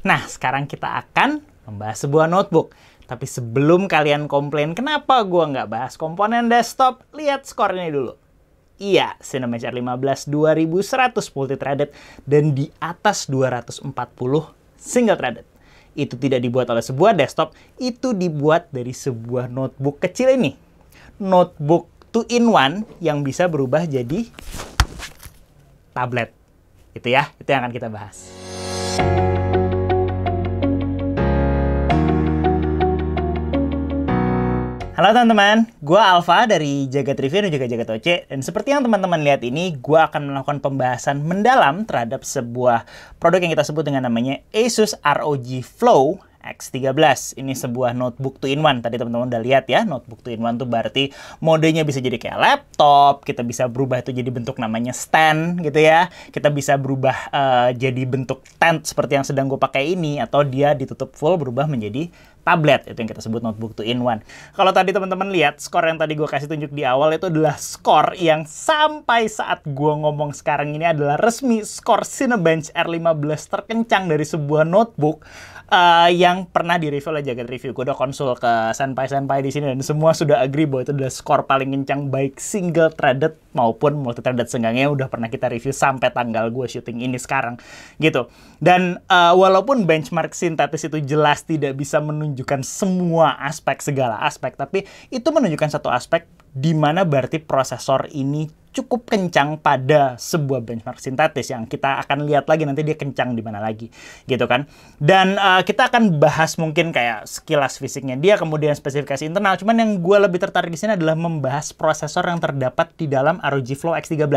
Nah, sekarang kita akan membahas sebuah notebook. Tapi sebelum kalian komplain kenapa gue nggak bahas komponen desktop, lihat skornya dulu. Iya, Cinema 15 2100 multi-threaded dan di atas 240 single-threaded. Itu tidak dibuat oleh sebuah desktop, itu dibuat dari sebuah notebook kecil ini. Notebook 2-in-1 yang bisa berubah jadi tablet. Itu ya, itu yang akan kita bahas. Halo teman-teman, gue Alfa dari Jagat Review dan juga Jagat OC dan seperti yang teman-teman lihat ini, gue akan melakukan pembahasan mendalam terhadap sebuah produk yang kita sebut dengan namanya Asus ROG Flow X13. Ini sebuah notebook 2-in-1. Tadi teman-teman udah lihat ya, notebook 2-in-1 tuh berarti modenya bisa jadi kayak laptop, kita bisa berubah itu jadi bentuk namanya stand gitu ya. Kita bisa berubah uh, jadi bentuk tent seperti yang sedang gue pakai ini, atau dia ditutup full berubah menjadi tablet itu yang kita sebut notebook two in one. Kalau tadi teman-teman lihat skor yang tadi gue kasih tunjuk di awal itu adalah skor yang sampai saat gue ngomong sekarang ini adalah resmi skor Cinebench R15 terkencang dari sebuah notebook uh, yang pernah di direview oleh Jagat Review. Gue udah konsul ke senpai-senpai di sini dan semua sudah agree bahwa itu adalah skor paling kencang baik single threaded maupun multi threaded senggangnya udah pernah kita review sampai tanggal gue syuting ini sekarang gitu. Dan uh, walaupun benchmark sintetis itu jelas tidak bisa menunjukkan semua aspek segala aspek tapi itu menunjukkan satu aspek di mana berarti prosesor ini cukup kencang pada sebuah benchmark sintetis yang kita akan lihat lagi nanti dia kencang di mana lagi gitu kan dan uh, kita akan bahas mungkin kayak sekilas fisiknya dia kemudian spesifikasi internal cuman yang gue lebih tertarik di sini adalah membahas prosesor yang terdapat di dalam ROG Flow X13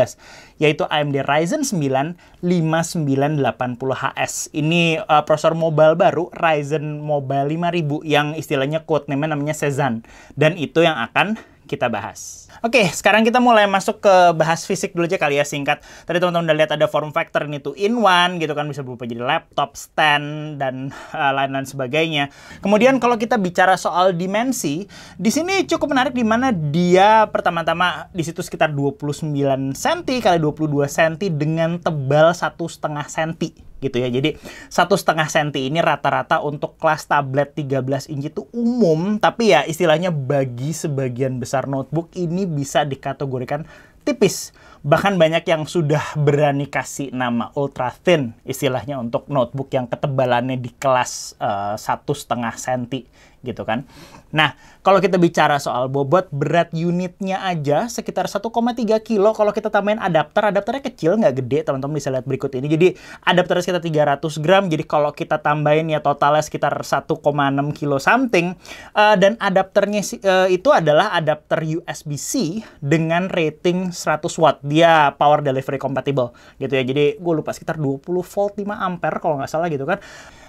yaitu AMD Ryzen 9 5980HS ini uh, prosesor mobile baru Ryzen Mobile 5000 yang istilahnya code namanya Cezanne dan itu yang akan kita bahas. Oke, sekarang kita mulai masuk ke bahas fisik dulu aja kali ya singkat. Tadi teman-teman udah lihat ada form factor ini tuh in-one gitu kan bisa berubah jadi laptop, stand dan eh, lain-lain uh, sebagainya. Kemudian kalau kita bicara soal dimensi, di sini cukup menarik di mana dia pertama-tama di situ sekitar 29 cm kali 22 cm dengan tebal satu setengah senti gitu ya. Jadi satu setengah senti ini rata-rata untuk kelas tablet 13 inci itu umum, tapi ya istilahnya bagi sebagian besar notebook ini bisa dikategorikan tipis. Bahkan banyak yang sudah berani kasih nama ultra thin istilahnya untuk notebook yang ketebalannya di kelas eh, satu setengah senti gitu kan. Nah, kalau kita bicara soal bobot, berat unitnya aja sekitar 1,3 kilo. Kalau kita tambahin adapter, adapternya kecil, nggak gede, teman-teman bisa lihat berikut ini. Jadi, adapternya sekitar 300 gram, jadi kalau kita tambahin ya totalnya sekitar 1,6 kilo something. Uh, dan adapternya uh, itu adalah adapter USB-C dengan rating 100 watt. Dia power delivery compatible gitu ya. Jadi, gue lupa sekitar 20 volt 5 ampere kalau nggak salah gitu kan.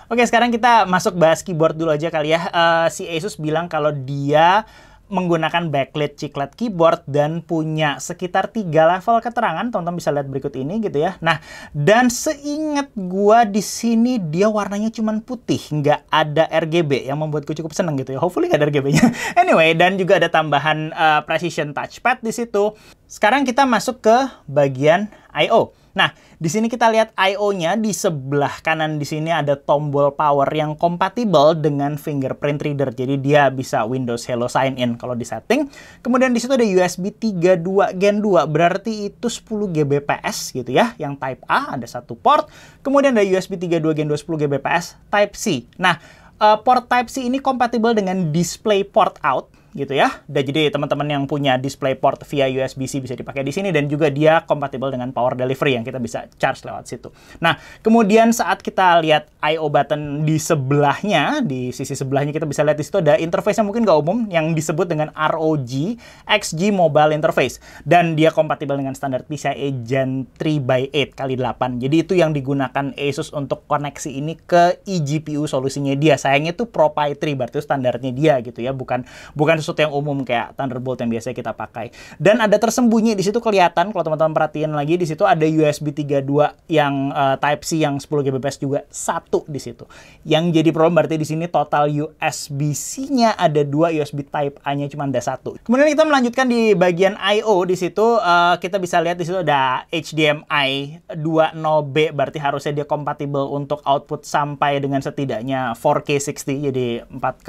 Oke, sekarang kita masuk bahas keyboard dulu aja kali ya. Uh, si Asus bilang kalau dia menggunakan backlit ciklet keyboard dan punya sekitar tiga level keterangan. Tonton bisa lihat berikut ini gitu ya. Nah, dan seingat gua di sini dia warnanya cuma putih, nggak ada RGB yang membuatku cukup seneng gitu ya. Hopefully nggak ada RGB-nya. Anyway, dan juga ada tambahan uh, precision touchpad di situ. Sekarang kita masuk ke bagian I/O. Nah, di sini kita lihat I.O.-nya di sebelah kanan di sini ada tombol power yang kompatibel dengan fingerprint reader. Jadi dia bisa Windows Hello Sign In kalau di setting. Kemudian di situ ada USB 32 Gen 2, berarti itu 10 Gbps gitu ya, yang Type A ada satu port. Kemudian ada USB 32 Gen 2 10 Gbps Type C. Nah, eh, port Type C ini kompatibel dengan display port out gitu ya. Dan jadi teman-teman yang punya Display Port via USB-C bisa dipakai di sini dan juga dia kompatibel dengan power delivery yang kita bisa charge lewat situ. Nah, kemudian saat kita lihat I/O button di sebelahnya, di sisi sebelahnya kita bisa lihat di situ ada interface yang mungkin nggak umum yang disebut dengan ROG XG Mobile Interface dan dia kompatibel dengan standar PCIe Gen 3x8 kali 8. Jadi itu yang digunakan Asus untuk koneksi ini ke eGPU solusinya dia. Sayangnya itu proprietary, berarti standarnya dia gitu ya, bukan bukan sesuatu yang umum kayak Thunderbolt yang biasa kita pakai. Dan ada tersembunyi di situ kelihatan kalau teman-teman perhatiin lagi di situ ada USB 32 yang uh, Type C yang 10 Gbps juga satu di situ. Yang jadi problem berarti di sini total USB-C-nya ada dua USB Type A-nya cuma ada satu. Kemudian kita melanjutkan di bagian I/O di situ uh, kita bisa lihat di situ ada HDMI 2.0B berarti harusnya dia kompatibel untuk output sampai dengan setidaknya 4K 60 jadi 4K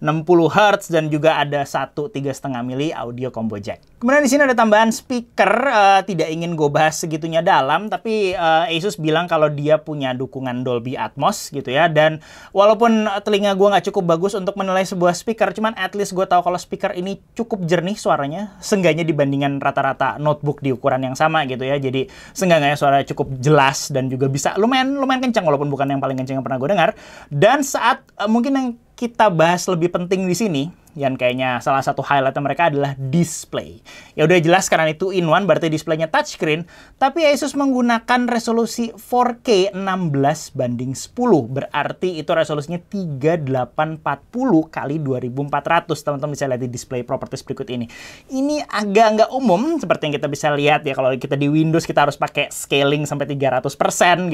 60 Hz dan juga ada ada satu tiga setengah mili audio combo jack. Kemudian di sini ada tambahan speaker, uh, tidak ingin gue bahas segitunya dalam, tapi uh, Asus bilang kalau dia punya dukungan Dolby Atmos gitu ya. Dan walaupun telinga gue nggak cukup bagus untuk menilai sebuah speaker, cuman at least gue tahu kalau speaker ini cukup jernih suaranya, sengganya dibandingkan rata-rata notebook di ukuran yang sama gitu ya. Jadi sengganya suara cukup jelas dan juga bisa lumayan lumayan kencang walaupun bukan yang paling kencang yang pernah gue dengar. Dan saat uh, mungkin yang kita bahas lebih penting di sini, yang kayaknya salah satu highlightnya mereka adalah display. Ya udah jelas karena itu in-one berarti displaynya touchscreen, tapi Asus menggunakan resolusi 4K 16 banding 10. Berarti itu resolusinya 3840 kali 2400. Teman-teman bisa lihat di display properties berikut ini. Ini agak nggak umum seperti yang kita bisa lihat ya kalau kita di Windows kita harus pakai scaling sampai 300%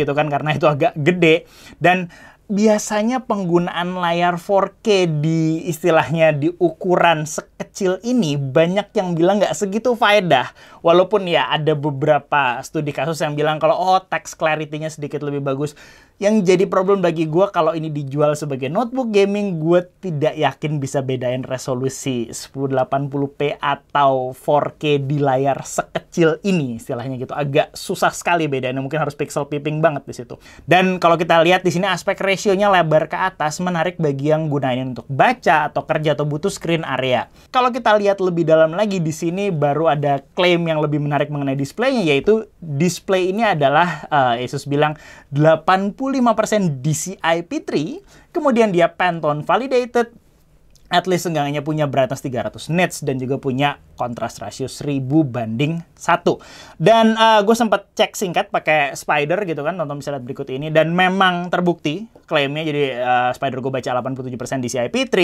gitu kan karena itu agak gede dan biasanya penggunaan layar 4K di istilahnya di ukuran sekecil ini banyak yang bilang nggak segitu faedah. Walaupun ya ada beberapa studi kasus yang bilang kalau oh text clarity-nya sedikit lebih bagus yang jadi problem bagi gue kalau ini dijual sebagai notebook gaming, gue tidak yakin bisa bedain resolusi 1080p atau 4K di layar sekecil ini, istilahnya gitu. Agak susah sekali bedainnya, mungkin harus pixel peeping banget di situ. Dan kalau kita lihat di sini aspek rasionya lebar ke atas menarik bagi yang gunain untuk baca atau kerja atau butuh screen area. Kalau kita lihat lebih dalam lagi di sini baru ada klaim yang lebih menarik mengenai displaynya yaitu display ini adalah uh, eh, Asus bilang 85% DCI P3, kemudian dia Pantone validated, at least seenggaknya punya brightness 300 nits dan juga punya kontras rasio 1000 banding 1. Dan uh, eh, gue sempat cek singkat pakai Spider gitu kan, nonton bisa lihat berikut ini. Dan memang terbukti klaimnya jadi uh, Spider gue baca 87% di CIP3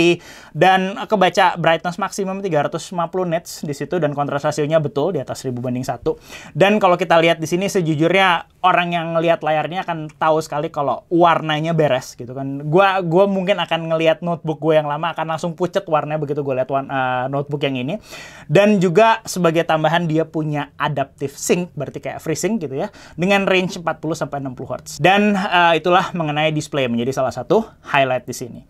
dan uh, kebaca brightness maksimum 350 nits di situ dan kontras rasionya betul di atas 1000 banding 1. Dan kalau kita lihat di sini sejujurnya orang yang lihat layarnya akan tahu sekali kalau warnanya beres gitu kan. Gue gua mungkin akan ngelihat notebook gue yang lama akan langsung langsung pucet warnanya begitu gue lihat uh, notebook yang ini. Dan juga sebagai tambahan dia punya adaptive sync, berarti kayak freezing gitu ya, dengan range 40 sampai 60 Hz. Dan uh, itulah mengenai display menjadi salah satu highlight di sini.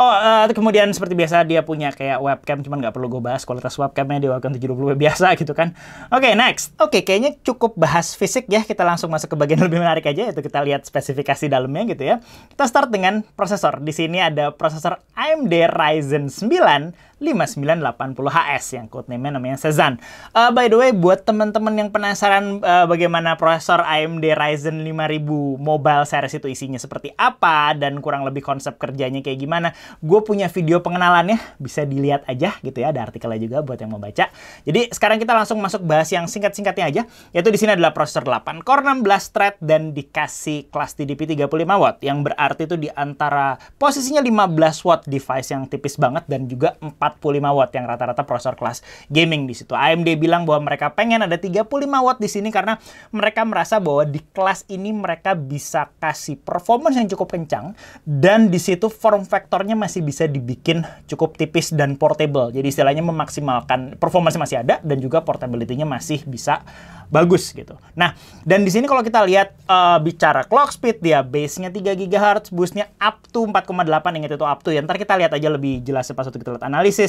Oh, uh, kemudian seperti biasa dia punya kayak webcam, cuman nggak perlu gue bahas kualitas webcamnya di webcam 720 biasa gitu kan. Oke, okay, next. Oke, okay, kayaknya cukup bahas fisik ya. Kita langsung masuk ke bagian lebih menarik aja, yaitu kita lihat spesifikasi dalamnya gitu ya. Kita start dengan prosesor. Di sini ada prosesor AMD Ryzen 9 5980HS yang codename namanya Sezan. Uh, by the way, buat teman-teman yang penasaran uh, bagaimana prosesor AMD Ryzen 5000 Mobile Series itu isinya seperti apa dan kurang lebih konsep kerjanya kayak gimana, gue punya video pengenalannya, bisa dilihat aja gitu ya, ada artikelnya juga buat yang mau baca. Jadi sekarang kita langsung masuk bahas yang singkat-singkatnya aja, yaitu di sini adalah prosesor 8 core 16 thread dan dikasih kelas TDP 35 watt yang berarti itu di antara posisinya 15 watt device yang tipis banget dan juga 4 45 watt yang rata-rata prosesor kelas gaming di situ. AMD bilang bahwa mereka pengen ada 35 watt di sini karena mereka merasa bahwa di kelas ini mereka bisa kasih performance yang cukup kencang dan di situ form faktornya masih bisa dibikin cukup tipis dan portable. Jadi istilahnya memaksimalkan performance masih ada dan juga portability-nya masih bisa bagus gitu. Nah, dan di sini kalau kita lihat uh, bicara clock speed dia base-nya 3 GHz, boost-nya up to 4,8 ingat itu up to ya. Ntar kita lihat aja lebih jelas pas waktu kita lihat analisis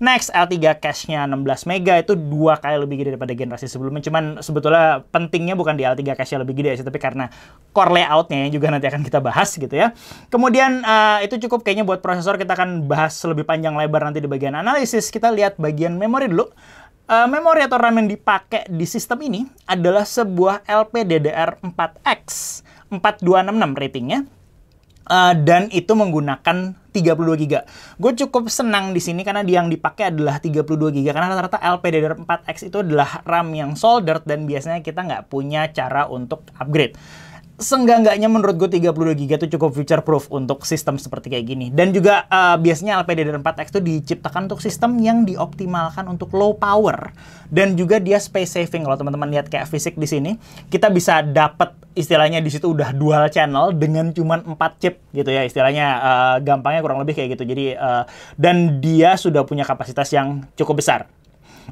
Next L3 cache-nya 16 mega itu dua kali lebih gede daripada generasi sebelumnya. Cuman sebetulnya pentingnya bukan di L3 cache-nya lebih gede sih, tapi karena core layout-nya yang juga nanti akan kita bahas gitu ya. Kemudian uh, itu cukup kayaknya buat prosesor kita akan bahas lebih panjang lebar nanti di bagian analisis. Kita lihat bagian memori dulu. Uh, memori atau RAM yang dipakai di sistem ini adalah sebuah LPDDR4X 4266 ratingnya uh, dan itu menggunakan 32 Giga. Gue cukup senang di sini karena yang dipakai adalah 32 Giga. karena rata-rata LPDDR4X itu adalah RAM yang solder dan biasanya kita nggak punya cara untuk upgrade seenggak-enggaknya menurut gue 32 giga itu cukup future proof untuk sistem seperti kayak gini. Dan juga uh, biasanya LPDDR4X itu diciptakan untuk sistem yang dioptimalkan untuk low power dan juga dia space saving. Kalau teman-teman lihat kayak fisik di sini, kita bisa dapat istilahnya di situ udah dual channel dengan cuman 4 chip gitu ya istilahnya uh, gampangnya kurang lebih kayak gitu. Jadi uh, dan dia sudah punya kapasitas yang cukup besar.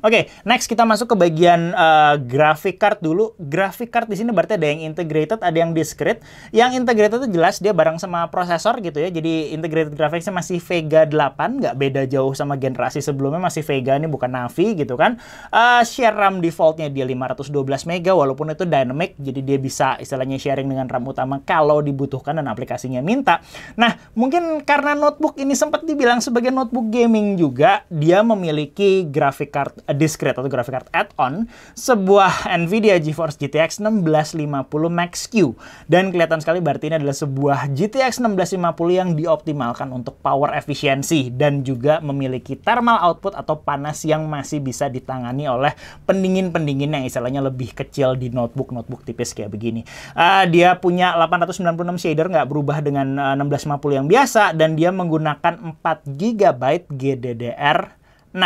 Oke, okay, next kita masuk ke bagian uh, graphic card dulu. Graphic card di sini berarti ada yang integrated, ada yang discrete. Yang integrated itu jelas dia bareng sama prosesor gitu ya. Jadi integrated graphicsnya masih Vega 8, nggak beda jauh sama generasi sebelumnya masih Vega ini bukan Navi gitu kan. Uh, share RAM defaultnya dia 512 MB walaupun itu dynamic, jadi dia bisa istilahnya sharing dengan RAM utama kalau dibutuhkan dan aplikasinya minta. Nah, mungkin karena notebook ini sempat dibilang sebagai notebook gaming juga, dia memiliki graphic card discrete atau graphic card add-on sebuah Nvidia GeForce GTX 1650 Max-Q. Dan kelihatan sekali berarti ini adalah sebuah GTX 1650 yang dioptimalkan untuk power efficiency dan juga memiliki thermal output atau panas yang masih bisa ditangani oleh pendingin-pendingin yang istilahnya lebih kecil di notebook-notebook tipis kayak begini. Uh, dia punya 896 shader nggak berubah dengan ah, uh, 1650 yang biasa dan dia menggunakan 4 GB GDDR 6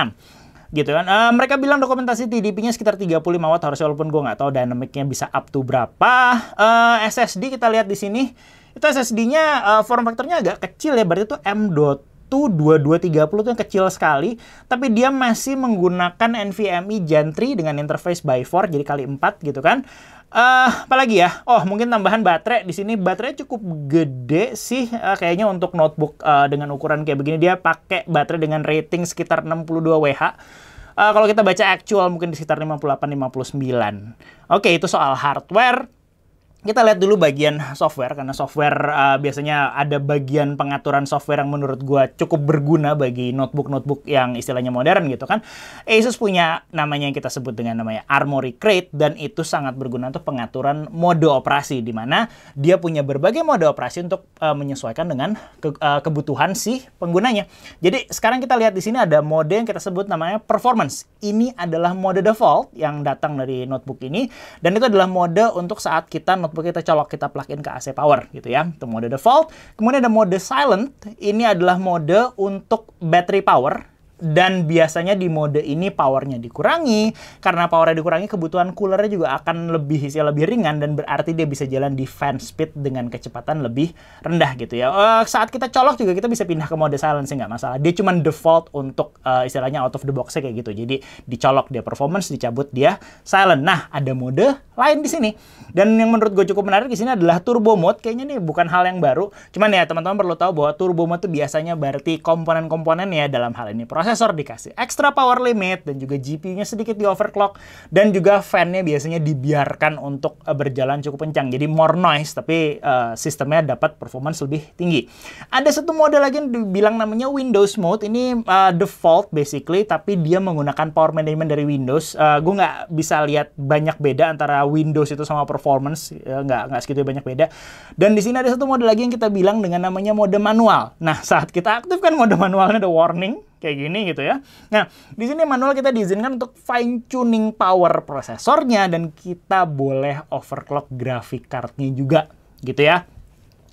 gitu kan. Uh, mereka bilang dokumentasi TDP-nya sekitar 35 watt harusnya walaupun gue nggak tahu dynamic-nya bisa up to berapa. Uh, eh, SSD kita lihat di sini itu SSD-nya uh, eh, form factor-nya agak kecil ya berarti itu M.2 2230 itu yang kecil sekali tapi dia masih menggunakan NVMe Gen 3 dengan interface by 4 jadi kali 4 gitu kan Uh, apalagi ya, oh mungkin tambahan baterai di sini baterai cukup gede sih uh, kayaknya untuk notebook uh, dengan ukuran kayak begini dia pakai baterai dengan rating sekitar 62 WH. Uh, kalau kita baca actual mungkin di sekitar 58 59. Oke, okay, itu soal hardware kita lihat dulu bagian software karena software uh, biasanya ada bagian pengaturan software yang menurut gua cukup berguna bagi notebook-notebook yang istilahnya modern gitu kan. Asus punya namanya yang kita sebut dengan namanya Armory Crate dan itu sangat berguna untuk pengaturan mode operasi di mana dia punya berbagai mode operasi untuk uh, menyesuaikan dengan ke, uh, kebutuhan si penggunanya. Jadi sekarang kita lihat di sini ada mode yang kita sebut namanya performance. Ini adalah mode default yang datang dari notebook ini dan itu adalah mode untuk saat kita notebook kita colok, kita plug ke AC power gitu ya. Itu mode default. Kemudian ada mode silent. Ini adalah mode untuk battery power dan biasanya di mode ini powernya dikurangi karena powernya dikurangi kebutuhan coolernya juga akan lebih isi lebih ringan dan berarti dia bisa jalan di fan speed dengan kecepatan lebih rendah gitu ya uh, saat kita colok juga kita bisa pindah ke mode silence nggak masalah dia cuma default untuk uh, istilahnya out of the box kayak gitu jadi dicolok dia performance dicabut dia silent nah ada mode lain di sini dan yang menurut gue cukup menarik di sini adalah turbo mode kayaknya nih bukan hal yang baru cuman ya teman-teman perlu tahu bahwa turbo mode itu biasanya berarti komponen-komponen ya dalam hal ini proses prosesor dikasih extra power limit dan juga GPU-nya sedikit di overclock dan juga fan-nya biasanya dibiarkan untuk eh, berjalan cukup kencang. Jadi more noise tapi uh, sistemnya dapat performance lebih tinggi. Ada satu mode lagi yang dibilang namanya Windows Mode. Ini uh, default basically tapi dia menggunakan power management dari Windows. Uh, gue nggak bisa lihat banyak beda antara Windows itu sama performance nggak nggak segitu banyak beda. Dan di sini ada satu mode lagi yang kita bilang dengan namanya mode manual. Nah saat kita aktifkan mode manualnya ada warning kayak gini gitu ya. Nah, di sini manual kita diizinkan untuk fine tuning power prosesornya dan kita boleh overclock grafik cardnya juga gitu ya.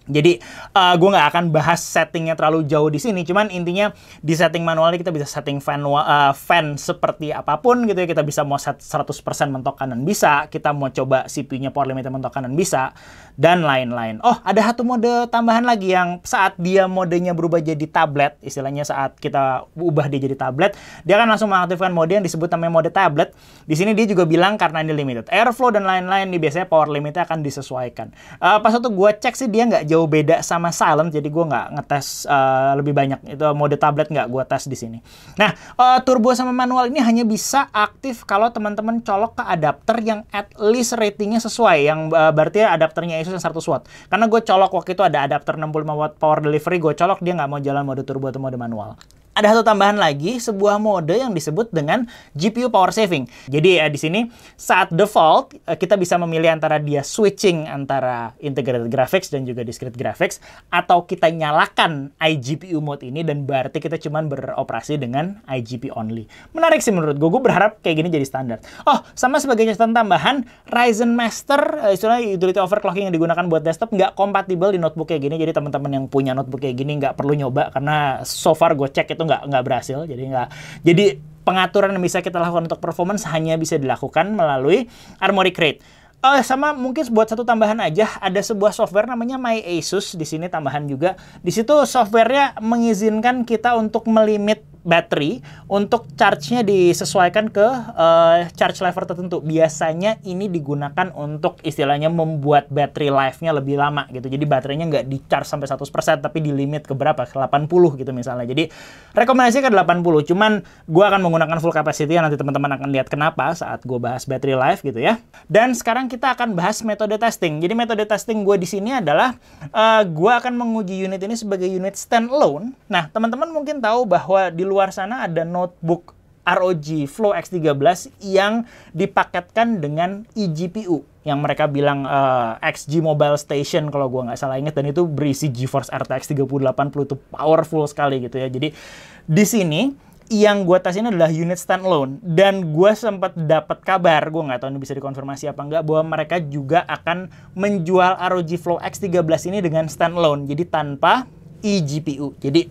Jadi uh, eh, gue nggak akan bahas settingnya terlalu jauh di sini, cuman intinya di setting manualnya kita bisa setting fan uh, fan seperti apapun gitu ya. Kita bisa mau set 100% mentok kanan bisa, kita mau coba CPU-nya power limit mentok kanan bisa dan lain-lain. Oh, ada satu mode tambahan lagi yang saat dia modenya berubah jadi tablet, istilahnya saat kita ubah dia jadi tablet, dia akan langsung mengaktifkan mode yang disebut namanya mode tablet. Di sini dia juga bilang karena ini limited airflow dan lain-lain, biasanya power limitnya akan disesuaikan. Uh, pas waktu gue cek sih dia nggak jauh jauh beda sama silent jadi gue nggak ngetes uh, lebih banyak itu mode tablet nggak gue tes di sini nah uh, turbo sama manual ini hanya bisa aktif kalau teman-teman colok ke adapter yang at least ratingnya sesuai yang uh, berarti adapternya Asus yang 100 watt karena gue colok waktu itu ada adapter 65 watt power delivery gue colok dia nggak mau jalan mode turbo atau mode manual ada satu tambahan lagi, sebuah mode yang disebut dengan GPU power saving. Jadi ya, di sini saat default eh, kita bisa memilih antara dia switching antara integrated graphics dan juga discrete graphics atau kita nyalakan iGPU mode ini dan berarti kita cuman beroperasi dengan iGP only. Menarik sih menurut gue, gue berharap kayak gini jadi standar. Oh, sama sebagai catatan tambahan, Ryzen Master, eh, istilahnya utility overclocking yang digunakan buat desktop nggak kompatibel di notebook kayak gini. Jadi teman-teman yang punya notebook kayak gini nggak perlu nyoba karena so far gue cek itu nggak nggak berhasil jadi nggak jadi pengaturan yang bisa kita lakukan untuk performance hanya bisa dilakukan melalui Armory Crate. Uh, sama mungkin buat satu tambahan aja ada sebuah software namanya My Asus di sini tambahan juga di situ softwarenya mengizinkan kita untuk melimit battery untuk charge-nya disesuaikan ke uh, charge level tertentu. Biasanya ini digunakan untuk istilahnya membuat battery life-nya lebih lama gitu. Jadi baterainya nggak di-charge sampai 100% tapi di limit ke berapa? Ke 80 gitu misalnya. Jadi rekomendasinya ke 80. Cuman gue akan menggunakan full capacity yang nanti teman-teman akan lihat kenapa saat gue bahas battery life gitu ya. Dan sekarang kita akan bahas metode testing. Jadi metode testing gue di sini adalah uh, eh, gue akan menguji unit ini sebagai unit standalone. Nah, teman-teman mungkin tahu bahwa di luar luar sana ada notebook ROG Flow X13 yang dipaketkan dengan eGPU yang mereka bilang uh, eh, XG Mobile Station kalau gue nggak salah inget dan itu berisi GeForce RTX 3080 itu powerful sekali gitu ya. Jadi di sini yang gue tes ini adalah unit standalone dan gue sempat dapat kabar gue nggak tahu ini bisa dikonfirmasi apa nggak bahwa mereka juga akan menjual ROG Flow X13 ini dengan standalone jadi tanpa eGPU jadi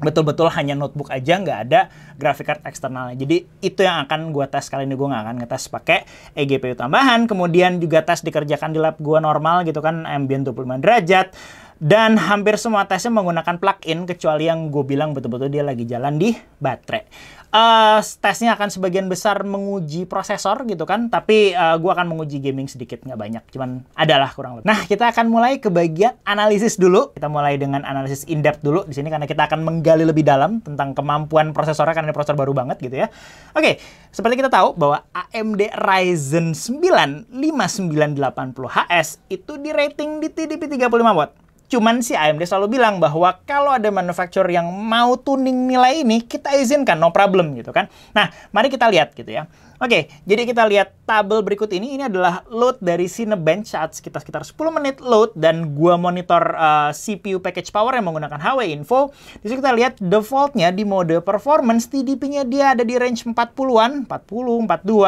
betul-betul hanya notebook aja nggak ada graphic card eksternal jadi itu yang akan gue tes kali ini gue nggak akan ngetes pakai eGPU tambahan kemudian juga tes dikerjakan di lab gua normal gitu kan ambient 25 derajat dan hampir semua tesnya menggunakan plug-in, kecuali yang gue bilang betul-betul dia lagi jalan di baterai. Uh, tesnya akan sebagian besar menguji prosesor gitu kan, tapi uh, eh, gue akan menguji gaming sedikit, nggak banyak, cuman adalah kurang lebih. Nah, kita akan mulai ke bagian analisis dulu. Kita mulai dengan analisis in-depth dulu di sini karena kita akan menggali lebih dalam tentang kemampuan prosesornya karena ini prosesor baru banget gitu ya. Oke, okay, seperti kita tahu bahwa AMD Ryzen 9 5980HS itu di rating di TDP 35 watt. Cuman si AMD selalu bilang bahwa kalau ada manufacturer yang mau tuning nilai ini, kita izinkan, no problem gitu kan. Nah, mari kita lihat gitu ya. Oke, jadi kita lihat tabel berikut ini. Ini adalah load dari Cinebench saat sekitar sekitar 10 menit load dan gua monitor uh, eh, CPU package power yang menggunakan HW Info. Di sini kita lihat defaultnya di mode performance TDP-nya dia ada di range 40-an, 40, 42.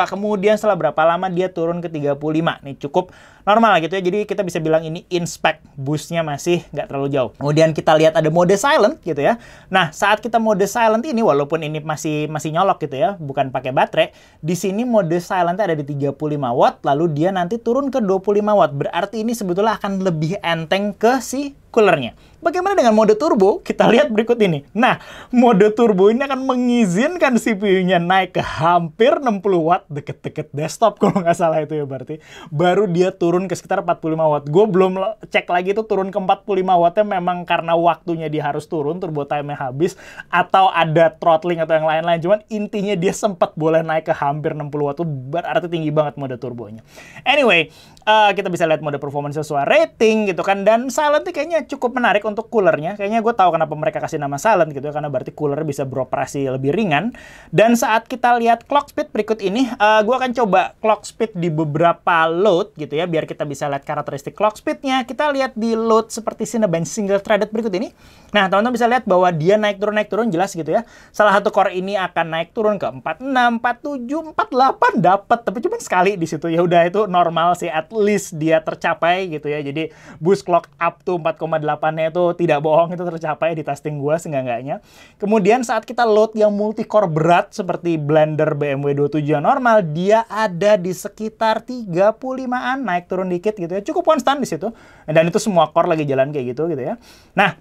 Kemudian setelah berapa lama dia turun ke 35. Ini cukup normal gitu ya. Jadi kita bisa bilang ini inspect boostnya masih nggak terlalu jauh. Kemudian kita lihat ada mode silent gitu ya. Nah, saat kita mode silent ini walaupun ini masih masih nyolok gitu ya, bukan pakai baterai, di sini mode silentnya ada di 35 watt, lalu dia nanti turun ke 25 watt. Berarti ini sebetulnya akan lebih enteng ke si coolernya. Bagaimana dengan mode turbo? Kita lihat berikut ini. Nah, mode turbo ini akan mengizinkan CPU-nya naik ke hampir 60 watt deket-deket desktop kalau nggak salah itu ya berarti. Baru dia turun ke sekitar 45 watt. Gue belum cek lagi itu turun ke 45 wattnya memang karena waktunya dia harus turun, turbo time-nya habis, atau ada throttling atau yang lain-lain. Cuman intinya dia sempat boleh naik ke hampir 60 watt itu berarti tinggi banget mode turbonya. Anyway, uh, kita bisa lihat mode performance sesuai rating gitu kan. Dan silent kayaknya cukup menarik untuk coolernya. Kayaknya gue tahu kenapa mereka kasih nama silent gitu ya, karena berarti cooler bisa beroperasi lebih ringan. Dan saat kita lihat clock speed berikut ini, uh, eh, gue akan coba clock speed di beberapa load gitu ya, biar kita bisa lihat karakteristik clock speednya. Kita lihat di load seperti Cinebench single threaded berikut ini. Nah, teman-teman bisa lihat bahwa dia naik turun, naik turun jelas gitu ya. Salah satu core ini akan naik turun ke 46, 47, 48 dapat, tapi cuma sekali di situ. Ya udah itu normal sih, at least dia tercapai gitu ya. Jadi boost clock up to 4 08 nya itu tidak bohong itu tercapai di testing gue seenggak-enggaknya. Kemudian saat kita load yang multi-core berat seperti Blender BMW 27 yang normal, dia ada di sekitar 35-an naik turun dikit gitu ya. Cukup konstan di situ. Dan itu semua core lagi jalan kayak gitu gitu ya. Nah,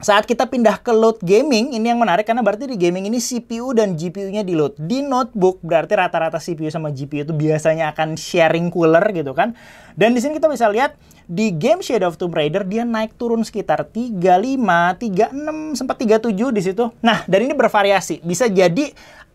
saat kita pindah ke load gaming, ini yang menarik karena berarti di gaming ini CPU dan GPU-nya di load. Di notebook berarti rata-rata CPU sama GPU itu biasanya akan sharing cooler gitu kan. Dan di sini kita bisa lihat di game Shadow of Tomb Raider dia naik turun sekitar 35, 36, sempat 37 di situ. Nah, dan ini bervariasi. Bisa jadi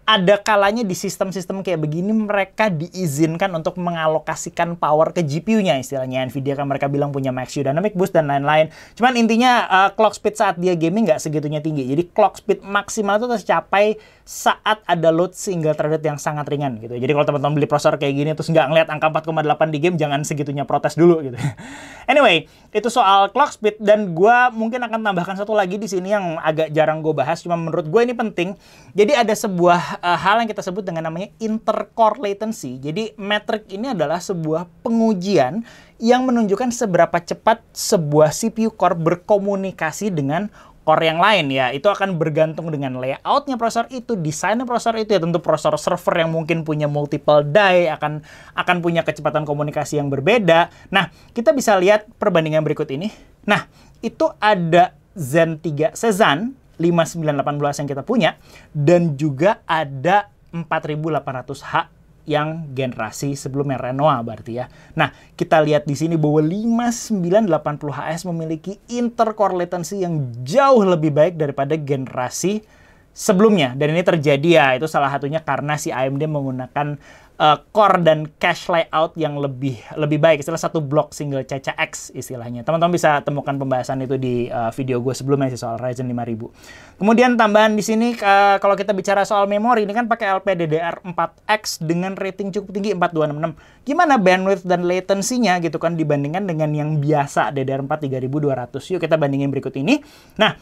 ada kalanya di sistem-sistem kayak begini mereka diizinkan untuk mengalokasikan power ke GPU-nya istilahnya Nvidia kan mereka bilang punya Max U Dynamic Boost dan lain-lain. Cuman intinya uh, clock speed saat dia gaming nggak segitunya tinggi. Jadi clock speed maksimal itu tercapai saat ada load single threaded yang sangat ringan gitu. Jadi kalau teman-teman beli prosesor kayak gini terus nggak ngeliat angka 4,8 di game jangan segitunya protes dulu gitu. anyway, itu soal clock speed dan gue mungkin akan tambahkan satu lagi di sini yang agak jarang gue bahas cuma menurut gue ini penting. Jadi ada sebuah Eh, hal yang kita sebut dengan namanya intercore latency. Jadi metrik ini adalah sebuah pengujian yang menunjukkan seberapa cepat sebuah CPU core berkomunikasi dengan core yang lain ya. Itu akan bergantung dengan layoutnya prosesor itu, desainnya prosesor itu ya tentu prosesor server yang mungkin punya multiple die akan akan punya kecepatan komunikasi yang berbeda. Nah, kita bisa lihat perbandingan berikut ini. Nah, itu ada Zen 3 Cezanne 5918 yang kita punya dan juga ada 4800H yang generasi sebelumnya Renoa berarti ya. Nah, kita lihat di sini bahwa 5980HS memiliki latency yang jauh lebih baik daripada generasi sebelumnya. Dan ini terjadi ya, itu salah satunya karena si AMD menggunakan uh, core dan cache layout yang lebih lebih baik istilah satu blok single caca x istilahnya teman-teman bisa temukan pembahasan itu di uh, video gue sebelumnya sih soal Ryzen 5000 kemudian tambahan di sini uh, kalau kita bicara soal memori ini kan pakai LPDDR4X dengan rating cukup tinggi 4266 gimana bandwidth dan latensinya gitu kan dibandingkan dengan yang biasa DDR4 3200 yuk kita bandingin berikut ini nah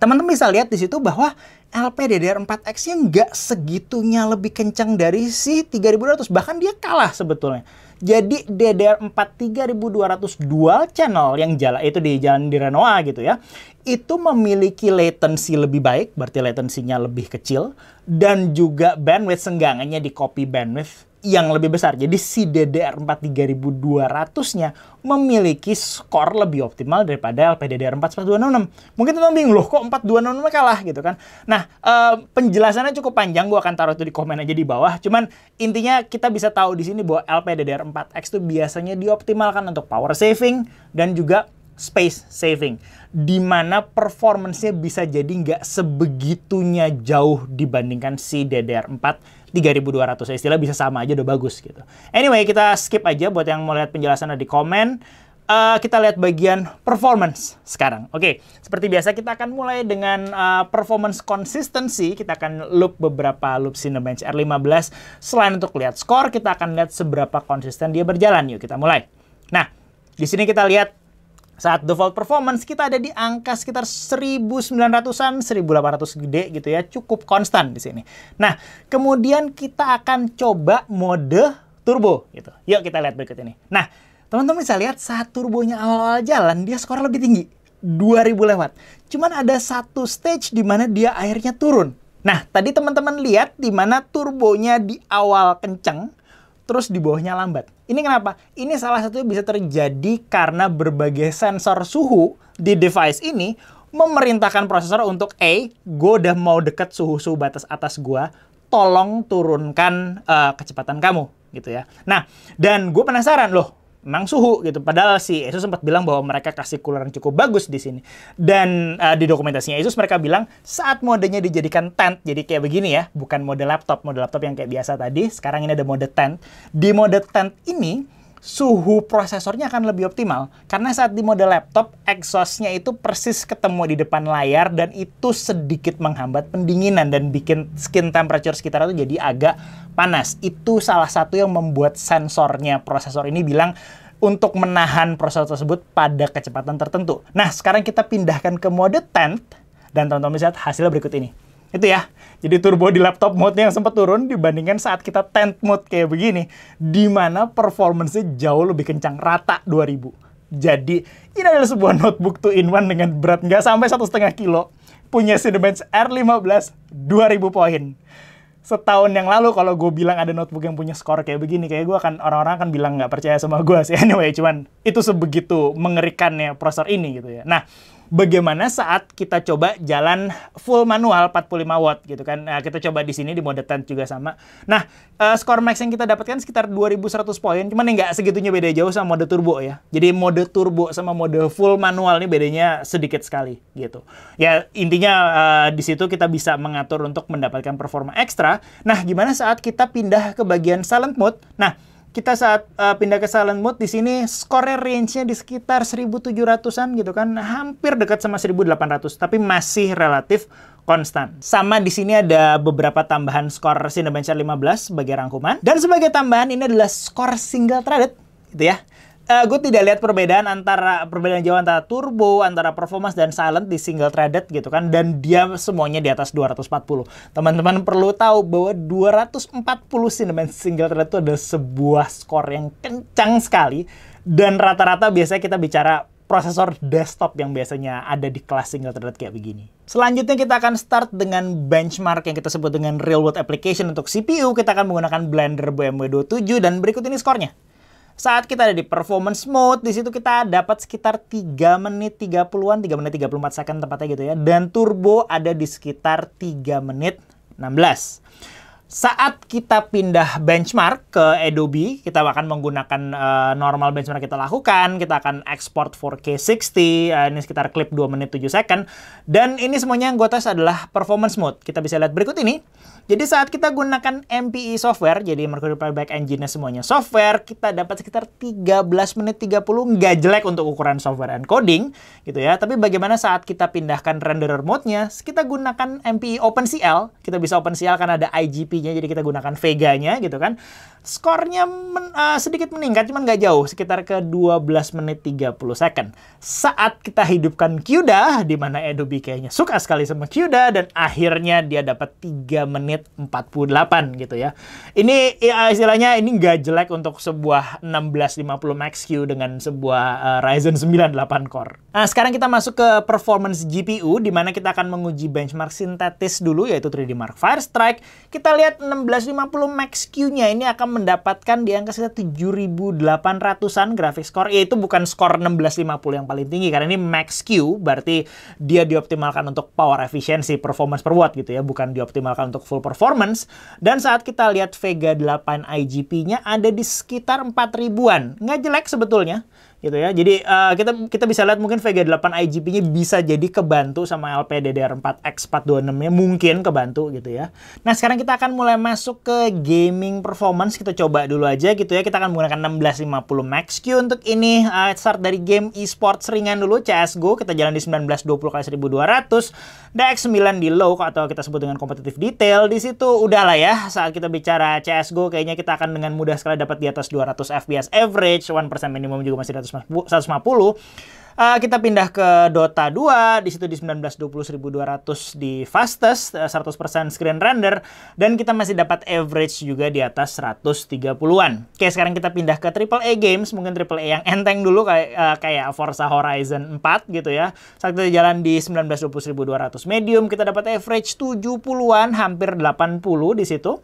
Teman-teman bisa lihat di situ bahwa LPDDR4X-nya nggak segitunya lebih kencang dari si 3200. Bahkan dia kalah sebetulnya. Jadi DDR4 3200 dual channel yang jalan itu di jalan di Renoa gitu ya, itu memiliki latency lebih baik, berarti latensinya lebih kecil dan juga bandwidth senggangannya di copy bandwidth yang lebih besar. Jadi si DDR4 3200-nya memiliki skor lebih optimal daripada LPDDR4 4266. Mungkin teman bingung loh kok 4266 kalah gitu kan. Nah, uh, penjelasannya cukup panjang, gua akan taruh itu di komen aja di bawah. Cuman intinya kita bisa tahu di sini bahwa LPDDR4X itu biasanya dioptimalkan untuk power saving dan juga space saving, di mana performance-nya bisa jadi nggak sebegitunya jauh dibandingkan si DDR4 3200 ya istilah bisa sama aja udah bagus gitu anyway kita skip aja buat yang mau lihat penjelasan ada di komen uh, kita lihat bagian performance sekarang. Oke, okay. seperti biasa kita akan mulai dengan uh, performance consistency. Kita akan loop beberapa loop Cinebench R15. Selain untuk lihat skor, kita akan lihat seberapa konsisten dia berjalan. Yuk kita mulai. Nah, di sini kita lihat saat default performance kita ada di angka sekitar 1900-an, 1800 gede gitu ya, cukup konstan di sini. Nah, kemudian kita akan coba mode turbo gitu. Yuk kita lihat berikut ini. Nah, teman-teman bisa lihat saat turbonya awal-awal jalan dia skor lebih tinggi. 2000 lewat. Cuman ada satu stage di mana dia akhirnya turun. Nah, tadi teman-teman lihat di mana turbonya di awal kenceng, terus di bawahnya lambat. Ini kenapa? Ini salah satu bisa terjadi karena berbagai sensor suhu di device ini memerintahkan prosesor untuk A, gue udah mau deket suhu-suhu batas atas gue, tolong turunkan uh, kecepatan kamu gitu ya. Nah, dan gue penasaran loh, menang suhu gitu. Padahal si Yesus sempat bilang bahwa mereka kasih cooler yang cukup bagus di sini. Dan uh, di dokumentasinya Yesus mereka bilang saat modenya dijadikan tent, jadi kayak begini ya, bukan mode laptop, mode laptop yang kayak biasa tadi. Sekarang ini ada mode tent. Di mode tent ini suhu prosesornya akan lebih optimal. Karena saat di mode laptop, exhaustnya itu persis ketemu di depan layar dan itu sedikit menghambat pendinginan dan bikin skin temperature sekitar itu jadi agak panas. Itu salah satu yang membuat sensornya prosesor ini bilang untuk menahan prosesor tersebut pada kecepatan tertentu. Nah, sekarang kita pindahkan ke mode tent dan teman-teman bisa lihat hasilnya berikut ini. Itu ya. Jadi turbo di laptop mode yang sempat turun dibandingkan saat kita tent mode kayak begini, di mana performance jauh lebih kencang, rata 2000. Jadi, ini adalah sebuah notebook 2 in one dengan berat nggak sampai satu setengah kilo, punya Cinebench R15 2000 poin. Setahun yang lalu kalau gue bilang ada notebook yang punya skor kayak begini, kayak gue akan orang-orang akan bilang nggak percaya sama gue sih. Anyway, cuman itu sebegitu mengerikannya prosesor ini gitu ya. Nah, bagaimana saat kita coba jalan full manual 45 watt gitu kan. Nah, kita coba di sini di mode tent juga sama. Nah, uh, skor max yang kita dapatkan sekitar 2100 poin. Cuman nggak segitunya beda jauh sama mode turbo ya. Jadi mode turbo sama mode full manual ini bedanya sedikit sekali gitu. Ya intinya uh, di situ kita bisa mengatur untuk mendapatkan performa ekstra. Nah, gimana saat kita pindah ke bagian silent mode? Nah, kita saat uh, pindah ke silent mode di sini skornya range-nya di sekitar 1700-an gitu kan, hampir dekat sama 1800 tapi masih relatif konstan. Sama di sini ada beberapa tambahan skor sinabancar 15 sebagai rangkuman dan sebagai tambahan ini adalah skor single threaded gitu ya uh, eh, gue tidak lihat perbedaan antara perbedaan jauh antara turbo, antara performance dan silent di single threaded gitu kan dan dia semuanya di atas 240. Teman-teman perlu tahu bahwa 240 cinnamon single threaded itu ada sebuah skor yang kencang sekali dan rata-rata biasanya kita bicara prosesor desktop yang biasanya ada di kelas single threaded kayak begini. Selanjutnya kita akan start dengan benchmark yang kita sebut dengan real world application untuk CPU. Kita akan menggunakan Blender BMW 27 dan berikut ini skornya. Saat kita ada di performance mode, di situ kita dapat sekitar 3 menit 30-an, 3 menit 34 second tempatnya gitu ya. Dan turbo ada di sekitar 3 menit 16 saat kita pindah benchmark ke Adobe, kita akan menggunakan uh, normal benchmark kita lakukan, kita akan export 4K60, uh, eh, ini sekitar klip 2 menit 7 second, dan ini semuanya yang gue tes adalah performance mode. Kita bisa lihat berikut ini, jadi saat kita gunakan MPE software, jadi Mercury Playback Engine nya semuanya software, kita dapat sekitar 13 menit 30, nggak jelek untuk ukuran software encoding gitu ya. Tapi bagaimana saat kita pindahkan renderer mode-nya, kita gunakan MPE OpenCL, kita bisa OpenCL karena ada IGP-nya, jadi kita gunakan Vega-nya gitu kan. Skornya men, uh, sedikit meningkat, cuman nggak jauh, sekitar ke 12 menit 30 second. Saat kita hidupkan CUDA, di mana Adobe kayaknya suka sekali sama CUDA, dan akhirnya dia dapat 3 menit menit 48 gitu ya. Ini ya, istilahnya ini nggak jelek untuk sebuah 1650 Max-Q dengan sebuah uh, Ryzen 9 8 core. Nah, sekarang kita masuk ke performance GPU di mana kita akan menguji benchmark sintetis dulu yaitu 3D Mark Fire Strike. Kita lihat 1650 Max-Q-nya ini akan mendapatkan di angka sekitar 7800-an grafik score yaitu bukan skor 1650 yang paling tinggi karena ini Max-Q berarti dia dioptimalkan untuk power efficiency performance per watt gitu ya, bukan dioptimalkan untuk full performance dan saat kita lihat Vega 8 IGP-nya ada di sekitar 4000-an. Nggak jelek sebetulnya gitu ya. Jadi uh, kita kita bisa lihat mungkin Vega 8 IGP-nya bisa jadi kebantu sama LPDDR4X426-nya mungkin kebantu gitu ya. Nah, sekarang kita akan mulai masuk ke gaming performance. Kita coba dulu aja gitu ya. Kita akan menggunakan 1650 Max-Q untuk ini uh, start dari game e-sports ringan dulu CS:GO. Kita jalan di 1920 kali 1200, DX9 di low atau kita sebut dengan competitive detail. Di situ udahlah ya saat kita bicara CS:GO kayaknya kita akan dengan mudah sekali dapat di atas 200 FPS average, 1% minimum juga masih di atas 150 Uh, kita pindah ke Dota 2, di situ di 1920.200 di fastest, 100% eh, screen render, dan kita masih dapat average juga di atas 130-an. Oke, sekarang kita pindah ke triple A games, mungkin triple A yang enteng dulu kayak, uh, kayak Forza Horizon 4 gitu ya. Saat kita jalan di 1920.200 medium, kita dapat average 70-an, hampir 80 di situ.